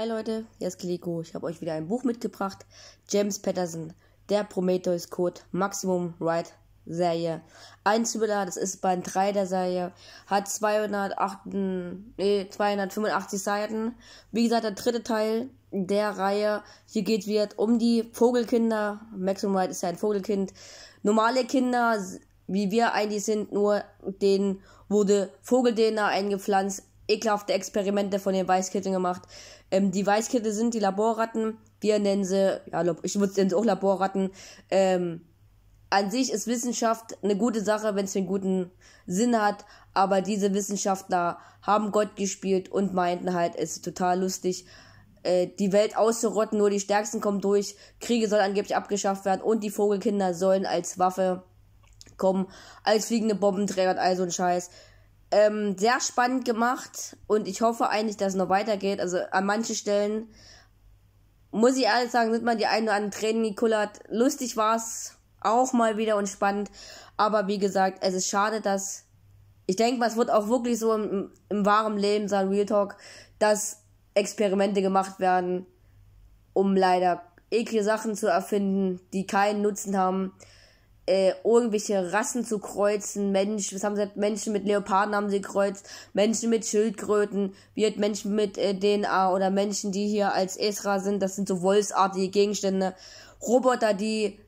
Hi Leute, hier ist Kiliko. Ich habe euch wieder ein Buch mitgebracht. James Patterson, der Prometheus Code, Maximum Ride Serie. Ein Zübeler, das ist Band 3 der Serie, hat 208, nee, 285 Seiten. Wie gesagt, der dritte Teil der Reihe. Hier geht es um die Vogelkinder. Maximum Ride ist ja ein Vogelkind. Normale Kinder, wie wir eigentlich sind, nur denen wurde Vogeldäner eingepflanzt. Ekelhafte Experimente von den Weißkitteln gemacht. Ähm, die Weißkette sind die Laborratten. Wir nennen sie, ja, ich würde sie auch Laborratten. Ähm, an sich ist Wissenschaft eine gute Sache, wenn es einen guten Sinn hat. Aber diese Wissenschaftler haben Gott gespielt und meinten halt, es ist total lustig, äh, die Welt auszurotten. Nur die Stärksten kommen durch. Kriege sollen angeblich abgeschafft werden und die Vogelkinder sollen als Waffe kommen, als fliegende Bombenträger und all so ein Scheiß. Ähm, sehr spannend gemacht und ich hoffe eigentlich, dass es noch weitergeht. Also an manchen Stellen muss ich ehrlich sagen, sind man die einen oder anderen Tränen gekullert. Lustig war es auch mal wieder und spannend. Aber wie gesagt, es ist schade, dass ich denke mal, es wird auch wirklich so im, im wahren Leben sein, Real Talk, dass Experimente gemacht werden, um leider eklige Sachen zu erfinden, die keinen Nutzen haben äh, irgendwelche Rassen zu kreuzen. Mensch, was haben sie, Menschen mit Leoparden haben sie gekreuzt, Menschen mit Schildkröten, wird Menschen mit äh, DNA oder Menschen, die hier als Esra sind, das sind so wolfsartige Gegenstände. Roboter, die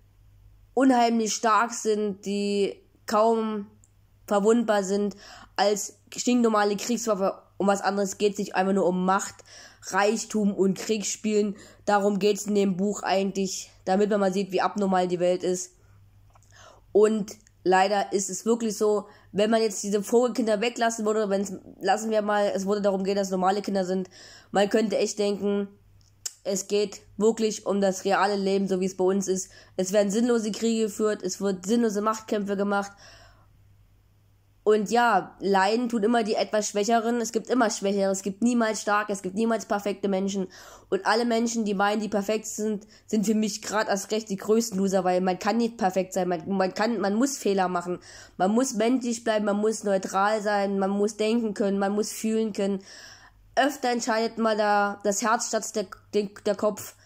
unheimlich stark sind, die kaum verwundbar sind, als stinknormale Kriegswaffe. Um was anderes geht es nicht einfach nur um Macht, Reichtum und Kriegsspielen. Darum geht es in dem Buch eigentlich, damit man mal sieht, wie abnormal die Welt ist. Und leider ist es wirklich so, wenn man jetzt diese Vogelkinder weglassen würde, wenn es, lassen wir mal, es würde darum gehen, dass normale Kinder sind, man könnte echt denken, es geht wirklich um das reale Leben, so wie es bei uns ist. Es werden sinnlose Kriege geführt, es wird sinnlose Machtkämpfe gemacht und ja, leiden tun immer die etwas Schwächeren. Es gibt immer Schwächere. Es gibt niemals starke. Es gibt niemals perfekte Menschen. Und alle Menschen, die meinen, die perfekt sind, sind für mich gerade erst recht die größten Loser, weil man kann nicht perfekt sein. Man, man kann, man muss Fehler machen. Man muss menschlich bleiben. Man muss neutral sein. Man muss denken können. Man muss fühlen können. Öfter entscheidet mal da das Herz statt der, der, der Kopf.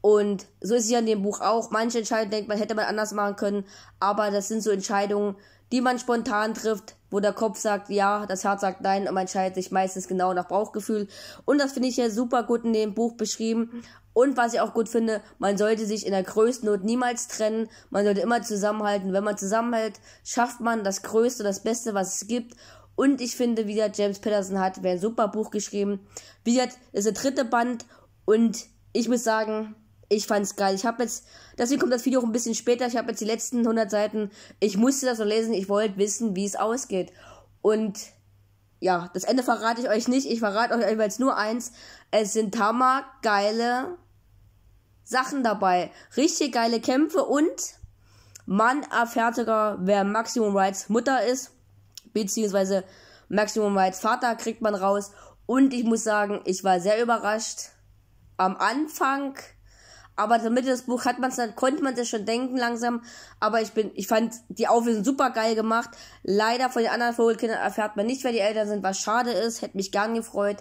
Und so ist es ja in dem Buch auch. Manche Entscheidungen denkt man, hätte man anders machen können. Aber das sind so Entscheidungen, die man spontan trifft, wo der Kopf sagt ja, das Herz sagt nein und man entscheidet sich meistens genau nach Bauchgefühl. Und das finde ich ja super gut in dem Buch beschrieben. Und was ich auch gut finde, man sollte sich in der größten Not niemals trennen. Man sollte immer zusammenhalten. Wenn man zusammenhält, schafft man das Größte, das Beste, was es gibt. Und ich finde, wie der James Patterson hat, wäre ein super Buch geschrieben. Wie gesagt, ist der dritte Band und ich muss sagen, ich fand's geil. Ich habe jetzt, deswegen kommt das Video auch ein bisschen später. Ich habe jetzt die letzten 100 Seiten. Ich musste das so lesen. Ich wollte wissen, wie es ausgeht. Und ja, das Ende verrate ich euch nicht. Ich verrate euch jeweils nur eins. Es sind hammer geile Sachen dabei. Richtig geile Kämpfe und man erfährt sogar, wer Maximum Rights Mutter ist. Beziehungsweise Maximum Rights Vater kriegt man raus. Und ich muss sagen, ich war sehr überrascht. Am Anfang aber zur Mitte des Buchs hat man es dann, konnte man sich schon denken langsam. Aber ich bin, ich fand die Auflösung super geil gemacht. Leider von den anderen Vogelkindern erfährt man nicht, wer die Eltern sind, was schade ist. Hätte mich gern gefreut.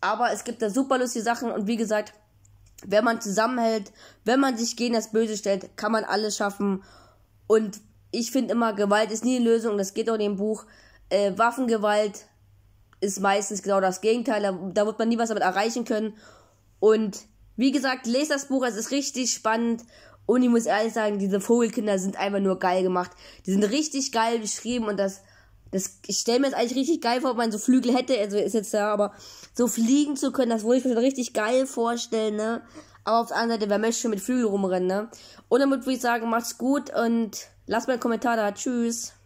Aber es gibt da super lustige Sachen und wie gesagt, wenn man zusammenhält, wenn man sich gegen das Böse stellt, kann man alles schaffen. Und ich finde immer, Gewalt ist nie die Lösung, das geht auch in dem Buch. Äh, Waffengewalt ist meistens genau das Gegenteil, da, da wird man nie was damit erreichen können. Und wie gesagt, lest das Buch, es ist richtig spannend. Und ich muss ehrlich sagen, diese Vogelkinder sind einfach nur geil gemacht. Die sind richtig geil beschrieben und das, das, ich stelle mir jetzt eigentlich richtig geil vor, ob man so Flügel hätte, also ist jetzt da, aber so fliegen zu können, das würde ich mir schon richtig geil vorstellen, ne? Aber auf der anderen Seite, wer möchte schon mit Flügel rumrennen, ne? Und damit würde ich sagen, macht's gut und lasst mal einen Kommentar da. Tschüss.